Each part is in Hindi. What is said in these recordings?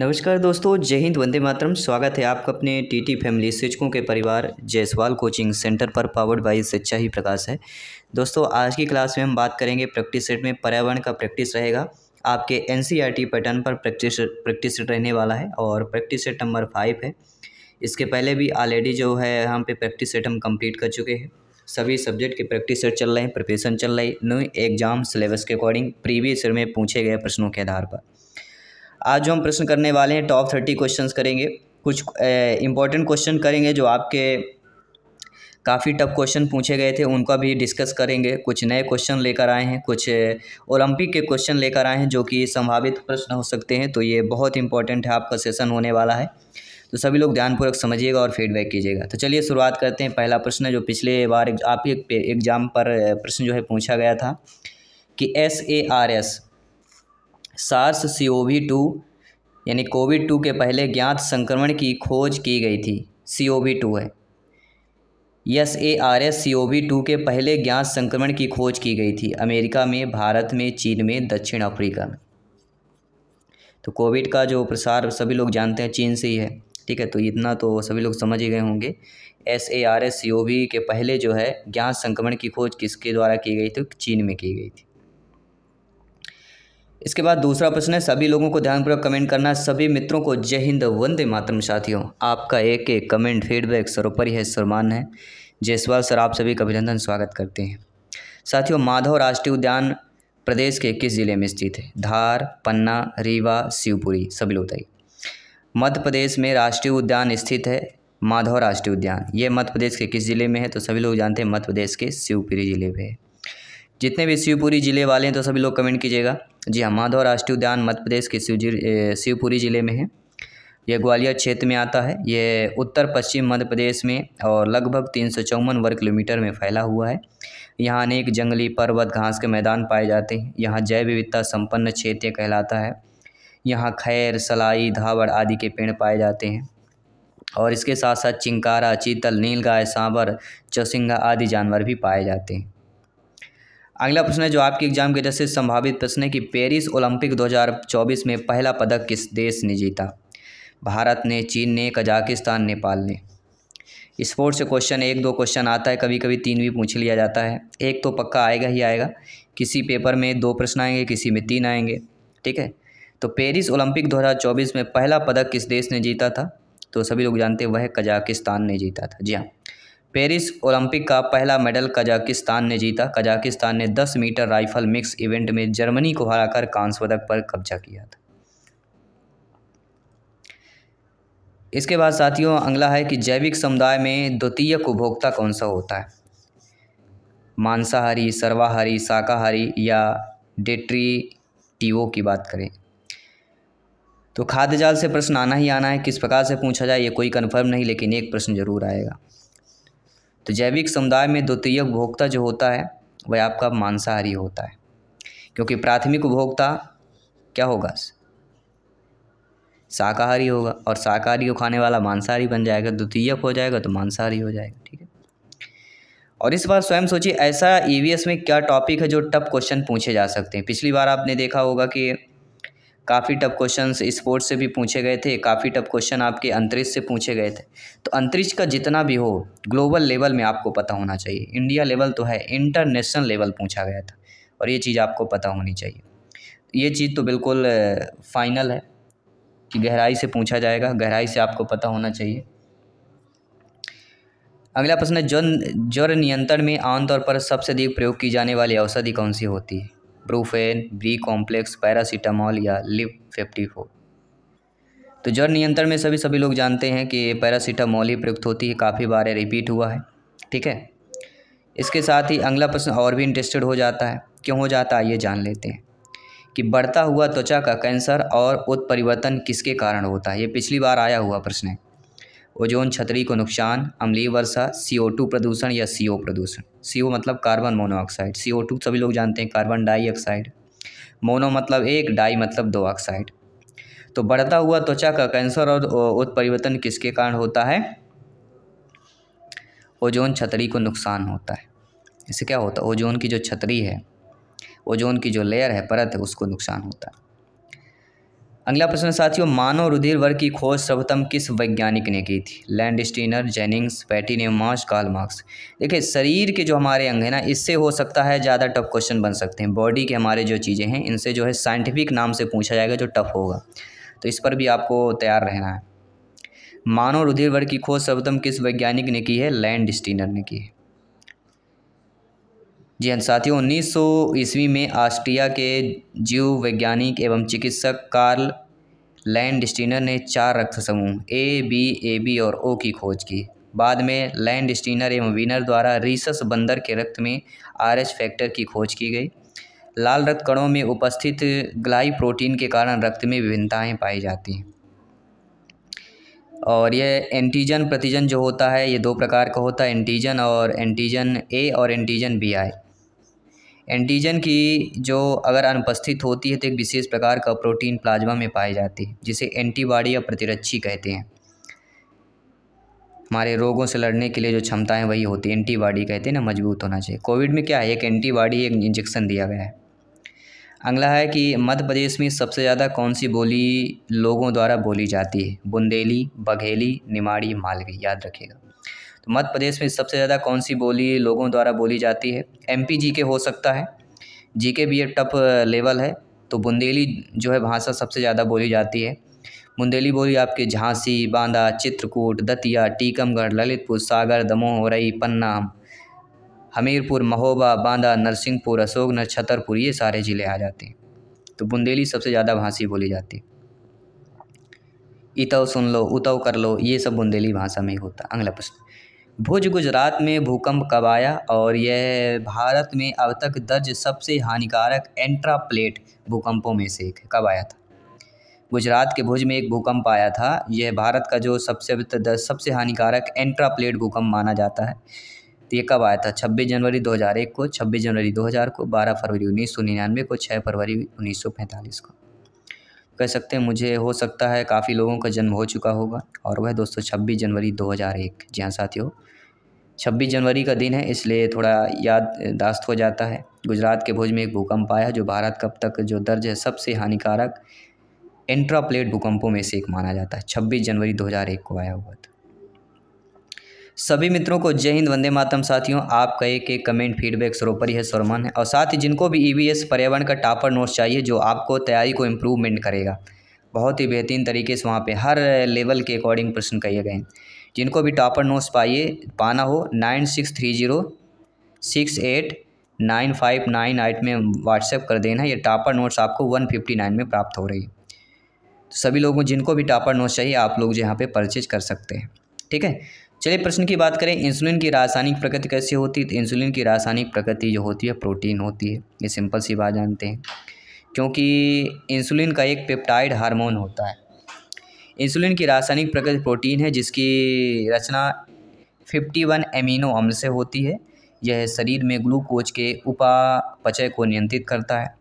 नमस्कार दोस्तों जय हिंद वंदे मातरम स्वागत है आपका अपने टीटी फैमिली शिक्षकों के परिवार जयसवाल कोचिंग सेंटर पर पावर्ड बाई शिक्षा ही प्रकाश है दोस्तों आज की क्लास में हम बात करेंगे प्रैक्टिस सेट में पर्यावरण का प्रैक्टिस रहेगा आपके एन e पैटर्न पर प्रैक्टिस प्रैक्टिस सेट रहने वाला है और प्रैक्टिस सेट नंबर फाइव है इसके पहले भी ऑलरेडी जो है यहाँ पर प्रैक्टिस सेट हम कम्प्लीट कर चुके हैं सभी सब्जेक्ट के प्रैक्टिस सेट चल रहे हैं प्रिपरेशन चल रही न्यू एग्जाम सिलेबस के अकॉर्डिंग प्रीवियस ईयर में पूछे गए प्रश्नों के आधार पर आज जो हम प्रश्न करने वाले हैं टॉप थर्टी क्वेश्चन करेंगे कुछ इंपॉर्टेंट क्वेश्चन करेंगे जो आपके काफ़ी टफ क्वेश्चन पूछे गए थे उनका भी डिस्कस करेंगे कुछ नए क्वेश्चन लेकर आए हैं कुछ ओलंपिक के क्वेश्चन लेकर आए हैं जो कि संभावित प्रश्न हो सकते हैं तो ये बहुत इंपॉर्टेंट है आपका सेशन होने वाला है तो सभी लोग ध्यानपूर्वक समझिएगा और फीडबैक कीजिएगा तो चलिए शुरुआत करते हैं पहला प्रश्न जो पिछले बार आपके एग्जाम पर प्रश्न जो है पूछा गया था कि S A R S SARS C O V two यानी कोविड टू के पहले ज्ञात संक्रमण की खोज की गई थी सी ओ वी टू है S A R S C O V two के पहले ज्ञात संक्रमण की खोज की गई थी अमेरिका में भारत में चीन में दक्षिण अफ्रीका में तो कोविड का जो प्रसार सभी लोग जानते हैं चीन से ही है ठीक है तो इतना तो सभी लोग समझ ही गए होंगे S A R S C O V के पहले जो है ज्ञात संक्रमण की खोज किसके द्वारा की गई थी चीन में की गई थी इसके बाद दूसरा प्रश्न है सभी लोगों को ध्यानपूर्वक कमेंट करना सभी मित्रों को जय हिंद वंदे मातरम साथियों आपका एक एक कमेंट फीडबैक सर्वोपरि है सर्वमान है जयसवाल सर आप सभी का अभिनंदन स्वागत करते हैं साथियों माधव राष्ट्रीय उद्यान प्रदेश के किस जिले में स्थित है धार पन्ना रीवा शिवपुरी सभी लोग बताइए मध्य प्रदेश में राष्ट्रीय उद्यान स्थित है माधव राष्ट्रीय उद्यान ये मध्य प्रदेश के किस ज़िले में है तो सभी लोग जानते हैं मध्य प्रदेश के शिवपुरी ज़िले में है जितने भी शिवपुरी ज़िले वाले हैं तो सभी लोग कमेंट कीजिएगा जी हाँ माधव राष्ट्रीय उद्यान मध्य प्रदेश के शिवपुरी ज़िले में है यह ग्वालियर क्षेत्र में आता है यह उत्तर पश्चिम मध्य प्रदेश में और लगभग तीन सौ चौवन वर्ग किलोमीटर में फैला हुआ है यहाँ अनेक जंगली पर्वत घास के मैदान पाए जाते हैं यहाँ जैव विविधता संपन्न क्षेत्र कहलाता है यहाँ खैर सलाई धावड़ आदि के पेड़ पाए जाते हैं और इसके साथ साथ चिंकारा चीतल नीलगाय सांबर चौसिंगा आदि जानवर भी पाए जाते हैं अगला प्रश्न है जो आपके एग्जाम के जैसे संभावित प्रश्न है कि पेरिस ओलंपिक 2024 में पहला पदक किस देश ने जीता भारत ने चीन ने कजाकिस्तान नेपाल ने स्पोर्ट्स से क्वेश्चन एक दो क्वेश्चन आता है कभी कभी तीन भी पूछ लिया जाता है एक तो पक्का आएगा ही आएगा किसी पेपर में दो प्रश्न आएंगे किसी में तीन आएंगे ठीक है तो पेरिस ओलंपिक 2024 में पहला पदक किस देश ने जीता था तो सभी लोग जानते हैं वह कजाकिस्तान ने जीता था जी हाँ पेरिस ओलंपिक का पहला मेडल कजाकिस्तान ने जीता कजाकिस्तान ने 10 मीटर राइफल मिक्स इवेंट में जर्मनी को हराकर कांस पदक पर कब्जा किया था इसके बाद साथियों अगला है कि जैविक समुदाय में द्वितीय उपभोक्ता कौन सा होता है मांसाहारी सर्वाहारी शाकाहारी या डेट्रीटिवो की बात करें तो खाद्य जाल से प्रश्न आना ही आना है किस प्रकार से पूछा जाए ये कोई कन्फर्म नहीं लेकिन एक प्रश्न जरूर आएगा तो जैविक समुदाय में द्वितीय उपभोक्ता जो होता है वह आपका मांसाहारी होता है क्योंकि प्राथमिक उपभोक्ता क्या होगा शाकाहारी होगा और शाकाहारी को खाने वाला मांसाहारी बन जाएगा द्वितीयक हो जाएगा तो मांसाहारी हो जाएगा ठीक है और इस बार स्वयं सोचिए ऐसा ई e में क्या टॉपिक है जो टफ क्वेश्चन पूछे जा सकते हैं पिछली बार आपने देखा होगा कि काफ़ी टफ क्वेश्चन स्पोर्ट्स से भी पूछे गए थे काफ़ी टफ क्वेश्चन आपके अंतरिक्ष से पूछे गए थे तो अंतरिक्ष का जितना भी हो ग्लोबल लेवल में आपको पता होना चाहिए इंडिया लेवल तो है इंटरनेशनल लेवल पूछा गया था और ये चीज़ आपको पता होनी चाहिए ये चीज़ तो बिल्कुल फाइनल है कि गहराई से पूछा जाएगा गहराई से आपको पता होना चाहिए अगला प्रश्न है जन ज्वर नियंत्रण में आमतौर पर सबसे अधिक प्रयोग की जाने वाली औषधि कौन सी होती है प्रोफेन ब्री कॉम्प्लेक्स पैरासीटामॉल या लिप फिफ्टी तो जड़ नियंत्रण में सभी सभी लोग जानते हैं कि पैरासीटामॉल ही प्रयुक्त होती है काफ़ी बार रिपीट हुआ है ठीक है इसके साथ ही अगला प्रश्न और भी इंटरेस्टेड हो जाता है क्यों हो जाता है ये जान लेते हैं कि बढ़ता हुआ त्वचा का कैंसर और उत्परिवर्तन किसके कारण होता है ये पिछली बार आया हुआ प्रश्न है ओजोन छतरी को नुकसान अम्लीय वर्षा टू प्रदूषण या ओ प्रदूषण ओ मतलब कार्बन मोनोऑक्साइड टू सभी लोग जानते हैं कार्बन डाइऑक्साइड मोनो मतलब एक डाई मतलब दो ऑक्साइड तो बढ़ता हुआ त्वचा का कैंसर और उत्परिवर्तन किसके कारण होता है ओजोन छतरी को नुकसान होता है इससे क्या होता है ओजोन की जो छतरी है ओजोन की जो लेयर है परत है उसको नुकसान होता है अगला प्रश्न साथियों मानव रुधिर वर्ग की खोज सर्वप्रथम किस वैज्ञानिक ने की थी लैंड स्टीनर जेनिंग्स पैटिन न्यूमार्स कार्ल मार्क्स देखिए शरीर के जो हमारे अंग है ना इससे हो सकता है ज़्यादा टफ क्वेश्चन बन सकते हैं बॉडी के हमारे जो चीज़ें हैं इनसे जो है साइंटिफिक नाम से पूछा जाएगा जो टफ होगा तो इस पर भी आपको तैयार रहना है मानव रुधिर वर्ग की खोज सर्वप्रथम किस वैज्ञानिक ने की है लैंड स्टीनर ने की है जी हाँ साथियों उन्नीस सौ ईस्वी में ऑस्ट्रिया के जीव वैज्ञानिक एवं चिकित्सक कार्ल लैंड स्टीनर ने चार रक्त समूह ए बी ए बी और ओ की खोज की बाद में लैंड स्टीनर एवं विनर द्वारा रिसस बंदर के रक्त में आर एच फैक्टर की खोज की गई लाल रक्त कणों में उपस्थित ग्लाई प्रोटीन के कारण रक्त में विभिन्नताएँ पाई जाती हैं और यह एंटीजन प्रतिजन जो होता है ये दो प्रकार का होता है एंटीजन और एंटीजन ए और एंटीजन बी आई एंटीजन की जो अगर अनुपस्थित होती है तो एक विशेष प्रकार का प्रोटीन प्लाज्मा में पाई जाती है जिसे एंटीबॉडी या प्रतिरक्षी कहते हैं हमारे रोगों से लड़ने के लिए जो क्षमताएं वही होती है एंटीबॉडी कहते हैं ना मजबूत होना चाहिए कोविड में क्या है एक एंटीबॉडी एक इंजेक्शन दिया गया है अगला है कि मध्य प्रदेश में सबसे ज़्यादा कौन सी बोली लोगों द्वारा बोली जाती है बुंदेली बघेली निमाड़ी मालवी याद रखिएगा तो मध्य प्रदेश में सबसे ज़्यादा कौन सी बोली लोगों द्वारा बोली जाती है एम पी जी के हो सकता है जी के भी ये टप लेवल है तो बुंदेली जो है भाषा सबसे ज़्यादा बोली जाती है बुंदेली बोली आपके झांसी बांदा चित्रकूट दतिया टीकमगढ़ ललितपुर सागर दमोह रई पन्ना हमीरपुर महोबा बांदा नरसिंहपुर अशोकनगर छतरपुर ये सारे ज़िले आ जाते हैं तो बुंदेली सबसे ज़्यादा भाषी बोली जाती है इतव सुन लो उतव कर लो ये सब बुंदेली भाषा में ही होता अगला प्रश्न भुज गुजरात में भूकंप कब आया और यह भारत में अब तक दर्ज सबसे हानिकारक एंट्राप्लेट भूकंपों में से एक कब आया था गुजरात के भुज में एक भूकंप आया था यह भारत का जो सबसे सबसे हानिकारक एंट्राप्लेट भूकंप माना जाता है तो ये कब आया था 26 जनवरी 2001 को 26 जनवरी 2000 को 12 फरवरी उन्नीस को 6 फरवरी 1945 को कह सकते हैं मुझे हो सकता है काफ़ी लोगों का जन्म हो चुका होगा और वह दोस्तों छब्बीस जनवरी 2001 जी हाँ साथियों छब्बीस जनवरी का दिन है इसलिए थोड़ा याददाश्त हो जाता है गुजरात के भुज में एक भूकंप आया जो भारत कब तक जो दर्ज है सबसे हानिकारक इंट्राप्लेट भूकंपों में से एक माना जाता है छब्बीस जनवरी दो को आया हुआ था सभी मित्रों को जय हिंद वंदे मातम साथियों आपका एक एक कमेंट फीडबैक सरोपरि है सरमन है और साथ ही जिनको भी ईवीएस e पर्यावरण का टापर नोट्स चाहिए जो आपको तैयारी को इम्प्रूवमेंट करेगा बहुत ही बेहतरीन तरीके से वहाँ पे हर लेवल के अकॉर्डिंग प्रश्न कहे गए हैं जिनको भी टॉपर नोट्स पाइए पाना हो nine six three zero six eight nine five nine eight में व्हाट्सएप कर देना ये टॉपर नोट्स आपको वन फिफ्टी नाइन में प्राप्त हो रही तो सभी लोगों जिनको भी टॉपर नोट्स चाहिए आप लोग जो यहाँ पे परचेज कर सकते हैं ठीक है चलिए प्रश्न की बात करें इंसुलिन की रासायनिक प्रकृति कैसी होती है तो इंसुलिन की रासायनिक प्रकृति जो होती है प्रोटीन होती है ये सिंपल सी बात जानते हैं क्योंकि इंसुलिन का एक पेप्टाइड हार्मोन होता है इंसुलिन की रासायनिक प्रकृति प्रोटीन है जिसकी रचना फिफ्टी वन एमिनो अम्ल से होती है यह शरीर में ग्लूकोज के उपापचय को नियंत्रित करता है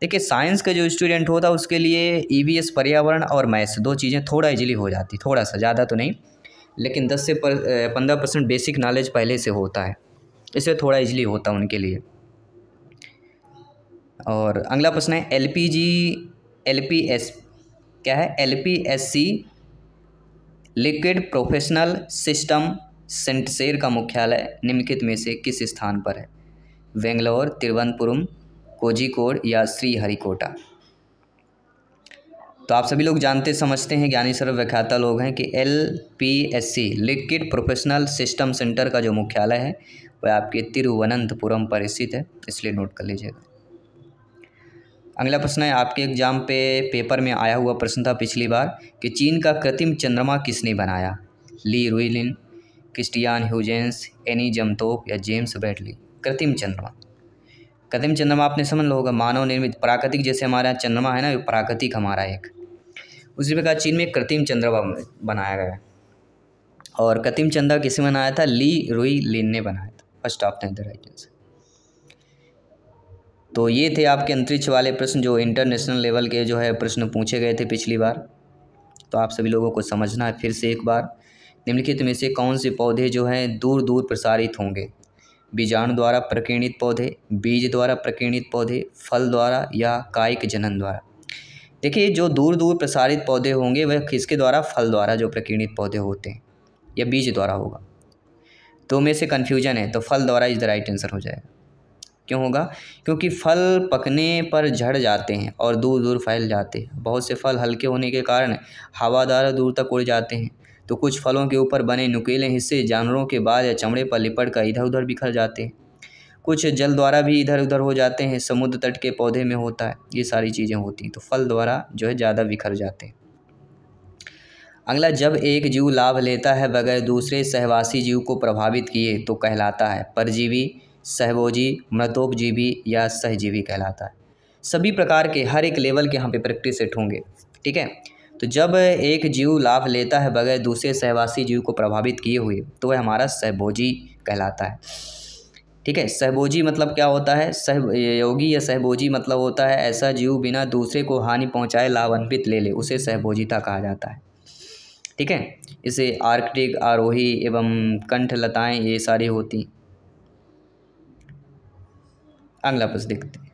देखिए साइंस का जो स्टूडेंट होता है उसके लिए ई e पर्यावरण और मैथ्स दो चीज़ें थोड़ा इजीली हो जाती थोड़ा सा ज़्यादा तो नहीं लेकिन दस से पंद्रह परसेंट बेसिक नॉलेज पहले से होता है इसे थोड़ा इजीली होता उनके लिए और अगला प्रश्न है L P G L P S क्या है L P S C liquid professional system centre का मुख्यालय निम्नलिखित में से किस स्थान पर है बेंगलोर तिरुवनंतपुरम कोजिकोड या श्रीहरिकोटा तो आप सभी लोग जानते समझते हैं ज्ञानी सर्व व्याख्याता लोग हैं कि L P S C liquid professional system centre का जो मुख्यालय है वह आपके तिरुवनंतपुरम पर स्थित है इसलिए नोट कर लीजिएगा अगला प्रश्न है आपके एग्जाम पे पेपर में आया हुआ प्रश्न था पिछली बार कि चीन का कृत्रिम चंद्रमा किसने बनाया ली रुइलिन क्रिस्टियान ह्यूजेंस एनी जमतोप या जेम्स बैटली कृत्रिम चंद्रमा कृत्रिम चंद्रमा आपने समझ लो होगा मानव निर्मित प्राकृतिक जैसे हमारा चंद्रमा है ना प्राकृतिक हमारा एक उसी प्रकार चीन में कृत्रिम चंद्रमा बनाया गया और कृत्रिम चंद्रमा किसने बनाया था ली रुई लिन ने बनाया था first of the right answer तो ये थे आपके अंतरिक्ष वाले प्रश्न जो इंटरनेशनल लेवल के जो है प्रश्न पूछे गए थे पिछली बार तो आप सभी लोगों को समझना है फिर से एक बार निम्नलिखित में से कौन से पौधे जो हैं दूर दूर प्रसारित होंगे बीजाणु द्वारा प्रकीर्णित पौधे बीज द्वारा प्रकीर्णित पौधे फल द्वारा या कायिक जनन द्वारा देखिए जो दूर दूर प्रसारित पौधे होंगे वह किसके द्वारा फल द्वारा जो प्रकीर्णित पौधे होते हैं या बीज द्वारा होगा दो तो में से कन्फ्यूजन है तो फल द्वारा इज द राइट आंसर हो जाएगा क्यों होगा क्योंकि फल पकने पर झड़ जाते हैं और दूर दूर फैल जाते हैं बहुत से फल हल्के होने के कारण हवादार दूर तक उड़ जाते हैं तो कुछ फलों के ऊपर बने नुकीले हिस्से जानवरों के बाल या चमड़े पर लिपट कर इधर उधर बिखर जाते हैं कुछ जल द्वारा भी इधर उधर हो जाते हैं समुद्र तट के पौधे में होता है ये सारी चीज़ें होती हैं तो फल द्वारा जो है ज़्यादा बिखर जाते हैं अगला जब एक जीव लाभ लेता है बगैर दूसरे सहवासी जीव को प्रभावित किए तो कहलाता है परजीवी सहभोजी मृतोपजीवी या सहजीवी कहलाता है सभी प्रकार के हर एक लेवल के यहाँ पे प्रैक्टिस सेट होंगे ठीक है तो जब एक जीव लाभ लेता है बगैर दूसरे सहवासी जीव को प्रभावित किए हुए तो वह हमारा सहभोजी कहलाता है ठीक है सहभोजी मतलब क्या होता है सह योगी या सहभोजी मतलब होता है ऐसा जीव बिना दूसरे को हानि पहुँचाए लाभान्वित ले ले उसे सहभोजिता कहा जाता है ठीक है इसे आर्कटिक आरोही एवं कंठ लताएँ ये सारी होती अगला प्रश्न देखते हैं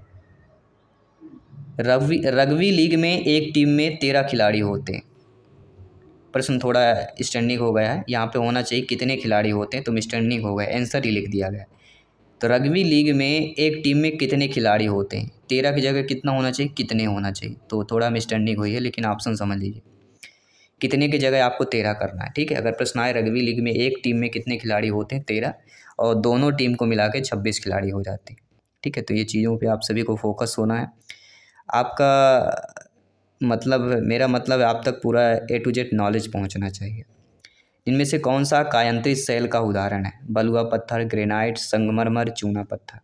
रग्बी रग्वी लीग में एक टीम में तेरह खिलाड़ी होते हैं प्रश्न थोड़ा स्टैंडिंग हो गया है यहाँ पे होना चाहिए कितने खिलाड़ी होते हैं तुम तो स्टैंडिंग हो गए आंसर ही लिख दिया गया तो रग्वी लीग में एक टीम में कितने खिलाड़ी होते हैं तेरह की जगह कितना होना चाहिए कितने होना चाहिए तो थोड़ा स्टैंडिंग हुई है लेकिन ऑप्शन समझ लीजिए कितने की जगह आपको तेरह करना है ठीक है अगर प्रश्न आए रग्वी लीग में एक टीम में कितने खिलाड़ी होते हैं तेरह और दोनों टीम को मिला के छब्बीस खिलाड़ी हो जाते हैं ठीक है तो ये चीज़ों पे आप सभी को फोकस होना है आपका मतलब मेरा मतलब आप तक पूरा ए टू जेड नॉलेज पहुंचना चाहिए इनमें से कौन सा कायंत्रित सेल का उदाहरण है बलुआ पत्थर ग्रेनाइट संगमरमर चूना पत्थर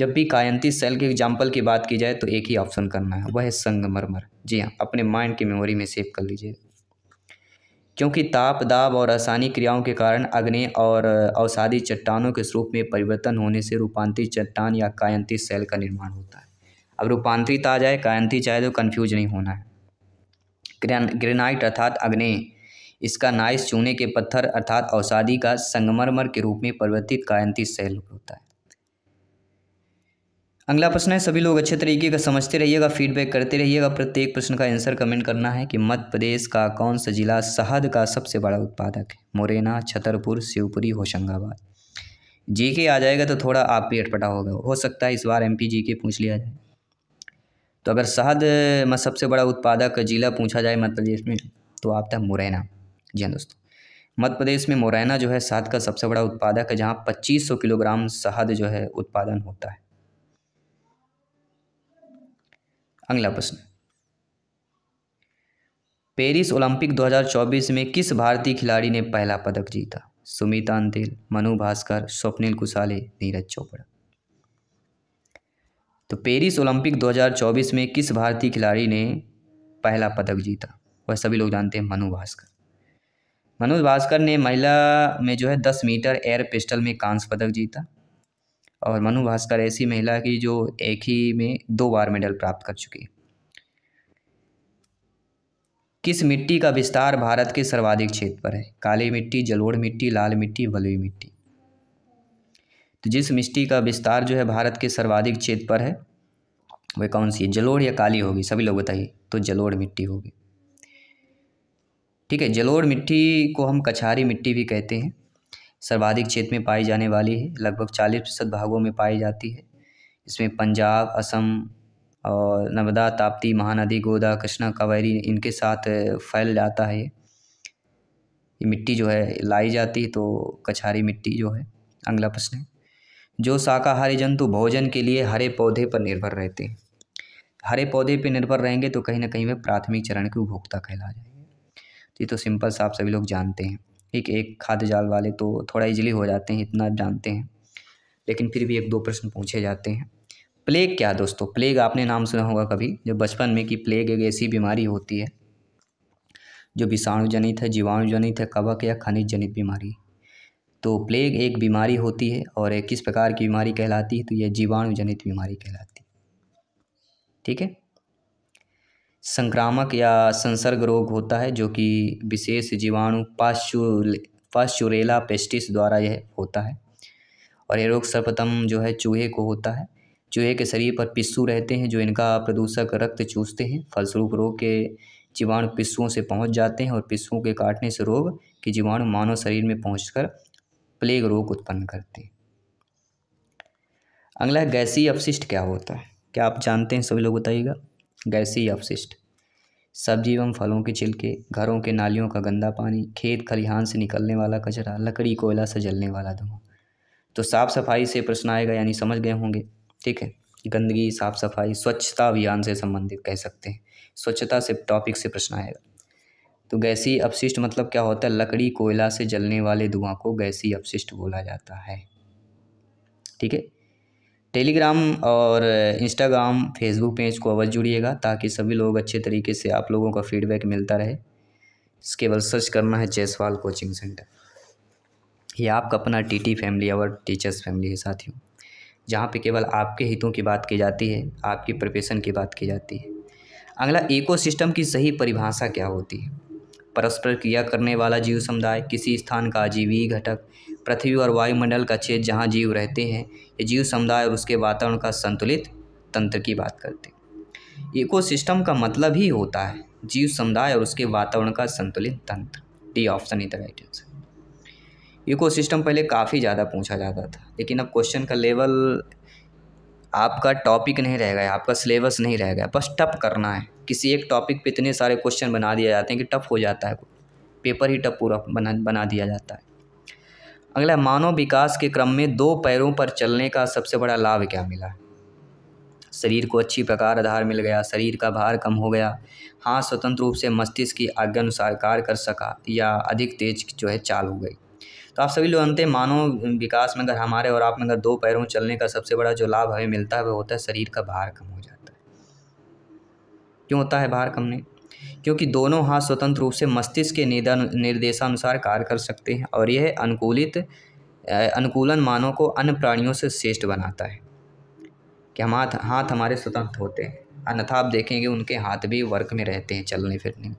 जब भी कायंती सेल के एग्जाम्पल की बात की जाए तो एक ही ऑप्शन करना है वह है संगमरमर जी हाँ अपने माइंड की मेमोरी में सेव कर लीजिए क्योंकि ताप दाब और रासायनिक क्रियाओं के कारण अग्नि और अवसादी चट्टानों के स्वरूप में परिवर्तन होने से रूपांतरित चट्टान या कायंती सेल का निर्माण होता है अब रूपांतरित आ जाए कायंती चाहे तो कन्फ्यूज नहीं होना है ग्रेनाइट अर्थात अग्नि इसका नाइस चूने के पत्थर अर्थात औषाधि का संगमरमर के रूप में परिवर्तित कायंती सेल होता है अगला प्रश्न है सभी लोग अच्छे तरीके का समझते रहिएगा फीडबैक करते रहिएगा प्रत्येक प्रश्न का आंसर कमेंट करना है कि मध्य प्रदेश का कौन सा जिला शहद का सबसे बड़ा उत्पादक है मुरैना छतरपुर शिवपुरी होशंगाबाद जी के आ जाएगा तो थोड़ा आप भी अटपटा होगा हो सकता है इस बार एम पी के पूछ लिया जाए तो अगर शहद में सबसे बड़ा उत्पादक जिला पूछा जाए मध्य प्रदेश में तो आप है मुरैना जी हाँ दोस्तों मध्य प्रदेश में मुरैना जो है शहद का सबसे बड़ा उत्पादक है जहाँ पच्चीस सौ किलोग्राम शहद जो है उत्पादन होता है अगला प्रश्न पेरिस ओलंपिक 2024 में किस भारतीय खिलाड़ी ने पहला पदक जीता सुमित अंतिल मनु भास्कर स्वप्निल कुशाले नीरज चोपड़ा तो पेरिस ओलंपिक 2024 में किस भारतीय खिलाड़ी ने पहला पदक जीता वह सभी लोग जानते हैं मनु भास्कर मनु भास्कर ने महिला में जो है दस मीटर एयर पिस्टल में कांस्य पदक जीता और मनु भास्कर ऐसी महिला की जो एक ही में दो बार मेडल प्राप्त कर चुकी किस मिट्टी का विस्तार भारत के सर्वाधिक क्षेत्र पर है काली मिट्टी जलोढ़ मिट्टी लाल मिट्टी बलुई मिट्टी तो जिस मिट्टी का विस्तार जो है भारत के सर्वाधिक क्षेत्र पर है वह कौन सी है जलोढ़ या काली होगी सभी लोग बताइए तो जलोढ़ मिट्टी होगी ठीक है जलोढ़ मिट्टी को हम कछारी मिट्टी भी कहते हैं सर्वाधिक क्षेत्र में पाई जाने वाली है लगभग चालीस प्रतिशत भागों में पाई जाती है इसमें पंजाब असम और नर्मदा ताप्ती महानदी गोदा कृष्णा कावेरी इनके साथ फैल जाता है ये मिट्टी जो है लाई जाती है तो कछारी मिट्टी जो है अगला प्रश्न है जो शाकाहारी जंतु भोजन के लिए हरे पौधे पर निर्भर रहते हैं हरे पौधे पर निर्भर रहेंगे तो कहीं ना कहीं वे प्राथमिक चरण के उपभोक्ता कहला जाएंगे तो ये तो सिंपल सा आप सभी लोग जानते हैं एक एक खाद्य जाल वाले तो थोड़ा इजीली हो जाते हैं इतना जानते हैं लेकिन फिर भी एक दो प्रश्न पूछे जाते हैं प्लेग क्या है दोस्तों प्लेग आपने नाम सुना होगा कभी जब बचपन में कि प्लेग एक ऐसी बीमारी होती है जो विषाणु जनित है जीवाणु जनित है कवक या खनिज जनित बीमारी तो प्लेग एक बीमारी होती है और एक किस प्रकार की बीमारी कहलाती है तो यह जीवाणु जनित बीमारी कहलाती है ठीक है संक्रामक या संसर्ग रोग होता है जो कि विशेष जीवाणु पास्चुल पाश्चुरेला पेस्टिस द्वारा यह होता है और यह रोग सर्वप्रथम जो है चूहे को होता है चूहे के शरीर पर पिस्सू रहते हैं जो इनका प्रदूषक रक्त चूसते हैं फलस्वरूप रोग के जीवाणु पिस्सुओं से पहुंच जाते हैं और पिस्सुओं के काटने से रोग के जीवाणु मानव शरीर में पहुँच प्लेग रोग उत्पन्न करते हैं अगला गैसीय अपशिष्ट क्या होता है क्या आप जानते हैं सभी लोग बताइएगा गैसीय अवशिष्ट सब्जी एवं फलों के छिलके घरों के नालियों का गंदा पानी खेत खलिहान से निकलने वाला कचरा लकड़ी कोयला से जलने वाला धुआं तो साफ़ सफाई से प्रश्न आएगा यानी समझ गए होंगे ठीक है गंदगी साफ़ सफाई स्वच्छता अभियान से संबंधित कह सकते हैं स्वच्छता से टॉपिक से प्रश्न आएगा तो गैसीय अपशिष्ट मतलब क्या होता है लकड़ी कोयला से जलने वाले धुआं को गैसीय अपशिष्ट बोला जाता है ठीक है टेलीग्राम और इंस्टाग्राम फेसबुक पेज को अवश्य जुड़िएगा ताकि सभी लोग अच्छे तरीके से आप लोगों का फीडबैक मिलता रहे केवल सर्च करना है जयसवाल कोचिंग सेंटर ये आपका अपना टीटी फैमिली और टीचर्स फैमिली है साथियों जहाँ पे केवल आपके हितों की बात की जाती है आपकी प्रिपरेशन की बात की जाती है अगला इकोसिस्टम की सही परिभाषा क्या होती है परस्पर क्रिया करने वाला जीव समुदाय किसी स्थान का आजीवी घटक पृथ्वी और वायुमंडल का क्षेत्र जहाँ जीव रहते हैं ये जीव समुदाय और उसके वातावरण का संतुलित तंत्र की बात करते हैं इकोसिस्टम का मतलब ही होता है जीव समुदाय और उसके वातावरण का संतुलित तंत्र D option is the right answer ecosystem पहले काफ़ी ज़्यादा पूछा जाता था लेकिन अब क्वेश्चन का लेवल आपका टॉपिक नहीं रह गया आपका सिलेबस नहीं रह गया बस टप करना है किसी एक टॉपिक पे इतने सारे क्वेश्चन बना दिए जाते हैं कि टफ हो जाता है पेपर ही टफ पूरा बना बना दिया जाता है अगला मानव विकास के क्रम में दो पैरों पर चलने का सबसे बड़ा लाभ क्या मिला शरीर को अच्छी प्रकार आधार मिल गया शरीर का भार कम हो गया हाथ स्वतंत्र रूप से मस्तिष्क की आज्ञा अनुसार कार्य कर सका या अधिक तेज जो है चाल हो गई तो आप सभी लोग अंत मानव विकास में अगर हमारे और आप में अगर दो पैरों चलने का सबसे बड़ा जो लाभ हमें मिलता है वह होता है शरीर का भार कम हो जाता है क्यों होता है भार नहीं क्योंकि दोनों हाथ स्वतंत्र रूप से मस्तिष्क के निर्देशानुसार कार्य कर सकते हैं और यह अनुकूलित अनुकूलन मानव को अन्य प्राणियों से श्रेष्ठ बनाता है कि हम हाथ हाथ हमारे स्वतंत्र होते हैं अन्यथा आप देखेंगे उनके हाथ भी वर्क में रहते हैं चलने फिरने में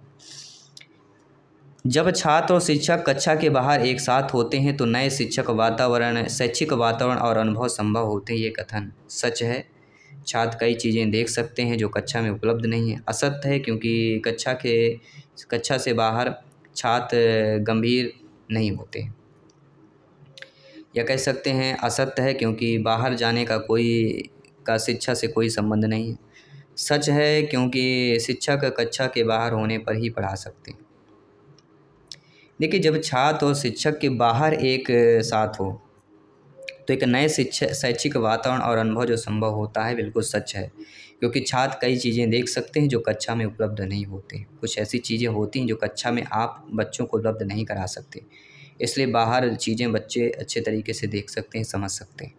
जब छात्र और शिक्षक कक्षा के बाहर एक साथ होते हैं तो नए शिक्षक वातावरण शैक्षिक वातावरण और अनुभव संभव होते हैं ये कथन सच है छात्र कई चीज़ें देख सकते हैं जो कक्षा में उपलब्ध नहीं है असत्य है क्योंकि कक्षा के कक्षा से बाहर छात्र गंभीर नहीं होते या कह सकते हैं असत्य है क्योंकि बाहर जाने का कोई का शिक्षा से कोई संबंध नहीं है सच है क्योंकि शिक्षक कक्षा के बाहर होने पर ही पढ़ा सकते हैं देखिए जब छात्र और शिक्षक के बाहर एक साथ हो तो एक नए शिक्षा शैक्षिक वातावरण और अनुभव जो संभव होता है बिल्कुल सच है क्योंकि छात्र कई चीज़ें देख सकते हैं जो कक्षा में उपलब्ध नहीं होते कुछ ऐसी चीज़ें होती हैं जो कक्षा में आप बच्चों को उपलब्ध नहीं करा सकते इसलिए बाहर चीज़ें बच्चे अच्छे तरीके से देख सकते हैं समझ सकते हैं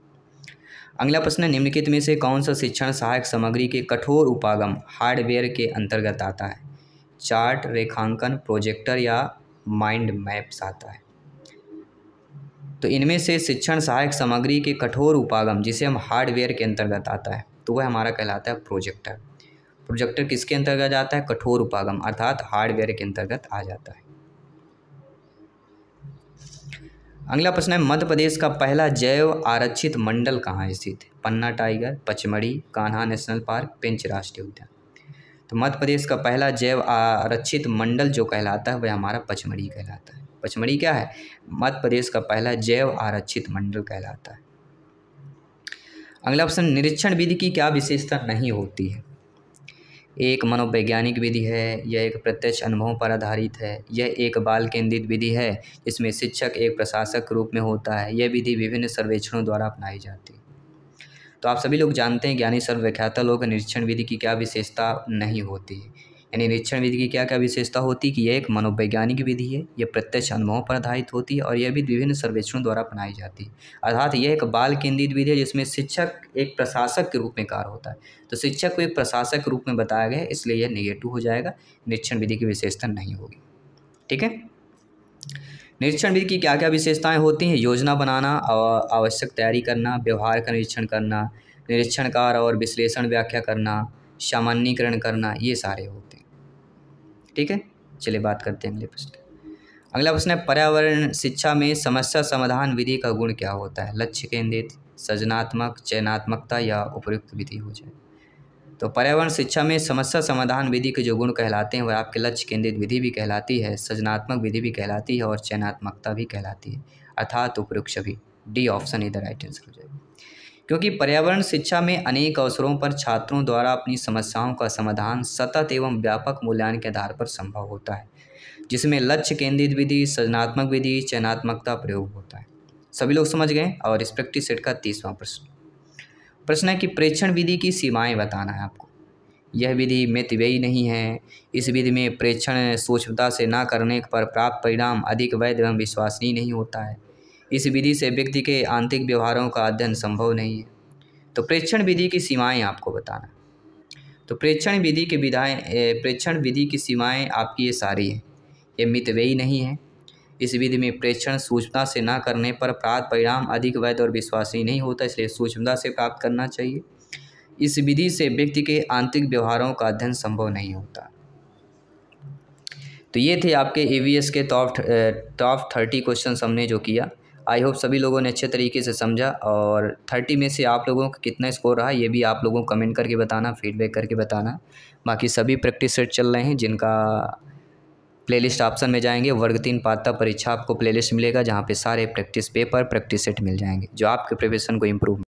अगला प्रश्न निम्नलिखित में से कौन सा शिक्षण सहायक सामग्री के कठोर उपागम हार्डवेयर के अंतर्गत आता है चार्ट रेखांकन प्रोजेक्टर या माइंड मैप्स आता है तो इनमें से शिक्षण सहायक सामग्री के कठोर उपागम जिसे हम हार्डवेयर के अंतर्गत आता है तो वह हमारा कहलाता है प्रोजेक्टर प्रोजेक्टर किसके अंतर्गत आता है कठोर उपागम अर्थात हार्डवेयर के अंतर्गत आ जाता है अगला प्रश्न है मध्य प्रदेश का पहला जैव आरक्षित मंडल कहाँ स्थित है Panna tiger Pachmarhi Kanha national park Pench राष्ट्रीय उद्यान तो मध्य प्रदेश का पहला जैव आरक्षित मंडल जो कहलाता है वह हमारा पचमढ़ी कहलाता है पचमढ़ी क्या है मध्य प्रदेश का पहला जैव आरक्षित मंडल कहलाता है अगला ऑप्शन निरीक्षण विधि की क्या विशेषता नहीं होती है एक मनोवैज्ञानिक विधि है यह एक प्रत्यक्ष अनुभव पर आधारित है यह एक बाल केंद्रित विधि है इसमें शिक्षक एक प्रशासक रूप में होता है यह विधि विभिन्न सर्वेक्षणों द्वारा अपनाई जाती है तो आप सभी लोग जानते हैं ज्ञानी सर्वव्याख्याता लोग निरीक्षण विधि की क्या विशेषता नहीं होती है यानी निरीक्षण विधि की क्या क्या विशेषता होती है कि यह एक मनोवैज्ञानिक विधि है यह प्रत्यक्ष अनुभवों पर आधारित होती है और यह भी विभिन्न सर्वेक्षणों द्वारा अपनाई जाती है अर्थात यह एक बाल केंद्रित विधि है जिसमें शिक्षक एक प्रशासक के रूप में कार्य होता है तो शिक्षक को एक प्रशासक के रूप में बताया गया है इसलिए यह निगेटिव हो जाएगा निरीक्षण विधि की विशेषता नहीं होगी ठीक है निरीक्षण विधि की क्या क्या विशेषताएँ होती हैं योजना बनाना आवश्यक तैयारी करना व्यवहार का निरीक्षण करना निरीक्षणकार और विश्लेषण व्याख्या करना सामान्यकरण करना ये सारे होते हैं ठीक है चलिए बात करते हैं अगले प्रश्न अगला प्रश्न है पर्यावरण शिक्षा में समस्या समाधान विधि का गुण क्या होता है लक्ष्य केंद्रित सृजनात्मक चयनात्मकता या उपयुक्त विधि हो जाए तो पर्यावरण शिक्षा में समस्या समाधान विधि के जो गुण कहलाते हैं वह आपके लक्ष्य केंद्रित विधि भी कहलाती है सृजनात्मक विधि भी कहलाती है और चयनात्मकता भी कहलाती है अर्थात उपयुक्त भी डी ऑप्शन इधर राइट आंसर हो जाएगा क्योंकि पर्यावरण शिक्षा में अनेक अवसरों पर छात्रों द्वारा अपनी समस्याओं का समाधान सतत एवं व्यापक मूल्यांकन के आधार पर संभव होता है जिसमें लक्ष्य केंद्रित विधि सृजनात्मक विधि चयनात्मकता प्रयोग होता है सभी लोग समझ गए और इस प्रैक्टिस सेट का तीसवा प्रश्न प्रश्न है कि प्रेक्षण विधि की सीमाएं बताना है आपको यह विधि में व्ययी नहीं है इस विधि में प्रेक्षण सूक्ष्मता से ना करने पर प्राप्त परिणाम अधिक वैध एवं विश्वसनीय नहीं होता है इस विधि से व्यक्ति के आंतरिक व्यवहारों का अध्ययन संभव नहीं है तो प्रेक्षण विधि की सीमाएं आपको बताना तो प्रेक्षण विधि की विधाएँ प्रेक्षण विधि की सीमाएं आपकी ये सारी हैं ये मितव्ययी नहीं है इस विधि में प्रेक्षण सूचना से ना करने पर प्राप्त परिणाम अधिक वैध और विश्वासी नहीं होता इसलिए सूचना से प्राप्त करना चाहिए इस विधि से व्यक्ति के आंतरिक व्यवहारों का अध्ययन संभव नहीं होता तो ये थे आपके ए के टॉप टॉप थर्टी क्वेश्चन हमने जो किया आई होप सभी लोगों ने अच्छे तरीके से समझा और थर्टी में से आप लोगों का कितना स्कोर रहा ये भी आप लोगों को कमेंट करके बताना फीडबैक करके बताना बाकी सभी प्रैक्टिस सेट चल रहे हैं जिनका प्लेलिस्ट ऑप्शन में जाएंगे वर्ग तीन पात्र परीक्षा आपको प्लेलिस्ट मिलेगा जहाँ पे सारे प्रैक्टिस पेपर प्रैक्टिस सेट मिल जाएंगे जो आपके प्रिपरेशन को इम्प्रूव